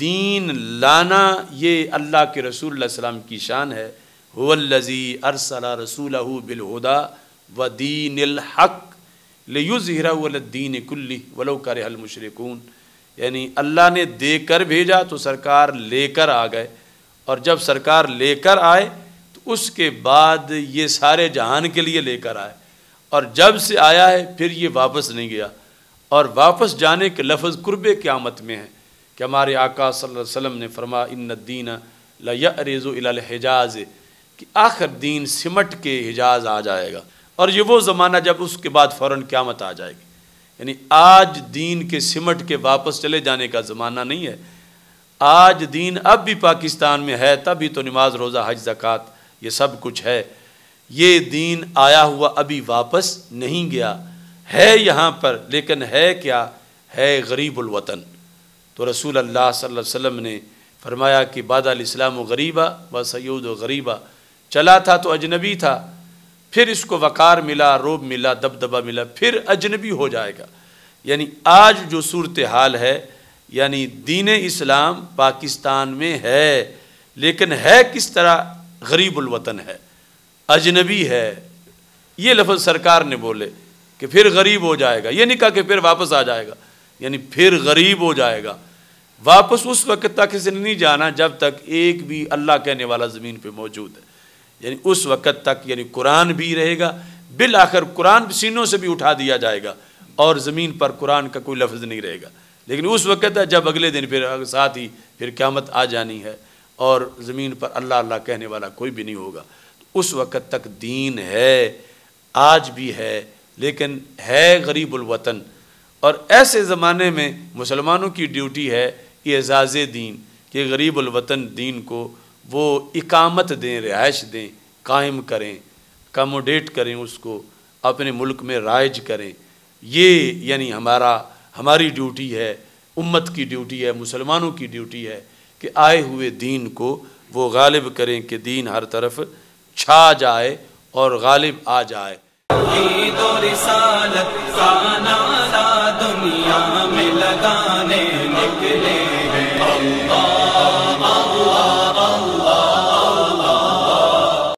دین لانا یہ اللہ کے رسول اللہ علیہ وسلم کی شان ہے هو لذیح ارسل رسول بالہدا و دین الحق لحرا والدین کلی ولو کرہ المشرکون یعنی اللہ نے دے کر بھیجا تو سرکار لے کر آ گئے اور جب سرکار لے کر آئے تو اس کے بعد یہ سارے جہان کے لیے لے کر آئے اور جب سے آیا ہے پھر یہ واپس نہیں گیا اور واپس جانے کے لفظ قربے قیامت میں ہیں کہ ہمارے آقا صلی اللہ علیہ وسلم نے فرما ان الدین ریزو الی الحجاز کہ آخر دین سمٹ کے حجاز آ جائے گا اور یہ وہ زمانہ جب اس کے بعد فوراً قیامت آ جائے گی یعنی آج دین کے سمٹ کے واپس چلے جانے کا زمانہ نہیں ہے آج دین اب بھی پاکستان میں ہے تبھی تو نماز روزہ حج زکاة یہ سب کچھ ہے یہ دین آیا ہوا ابھی واپس نہیں گیا ہے یہاں پر لیکن ہے کیا ہے غریب الوطن تو رسول اللہ صلی اللہ علیہ وسلم نے فرمایا کہ بادہ علیہ السلام و غریبہ و سعود و غریبہ چلا تھا تو اجنبی تھا پھر اس کو وقار ملا روب ملا دبا ملا پھر اجنبی ہو جائے گا یعنی آج جو صورت حال ہے یعنی دین اسلام پاکستان میں ہے لیکن ہے کس طرح غریب الوطن ہے اجنبی ہے یہ لفظ سرکار نے بولے کہ پھر غریب ہو جائے گا یہ نہیں کہا کہ پھر واپس آ جائے گا یعنی پھر غریب ہو جائے گا واپس اس وقت تک اس نے نہیں جانا جب تک ایک بھی اللہ کہنے والا زمین پہ موجود ہے یعنی اس وقت تک یعنی قرآن بھی رہے گا بالآخر قرآن سینوں سے بھی اٹھا دیا جائے گا اور زمین پر قرآن کا کوئی لفظ نہیں رہے گا لیکن اس وقت ہے جب اگلے دن پھر ساتھ ہی پھر قیامت آ جانی ہے اور زمین پر اللہ اللہ کہنے والا کوئی بھی نہیں ہوگا اس وقت تک دین ہے آج بھی ہے لیکن ہے غریب الوطن اور ایسے زمانے میں مسلمانوں کی ڈیوٹی ہے اعزاز دین کہ غریب الوطن دین کو وہ اقامت دیں رہائش دیں قائم کریں کموڈیٹ کریں اس کو اپنے ملک میں رائج کریں یہ یعنی ہمارا ہماری ڈیوٹی ہے امت کی ڈیوٹی ہے مسلمانوں کی ڈیوٹی ہے کہ آئے ہوئے دین کو وہ غالب کریں کہ دین ہر طرف چھا جائے اور غالب آ جائے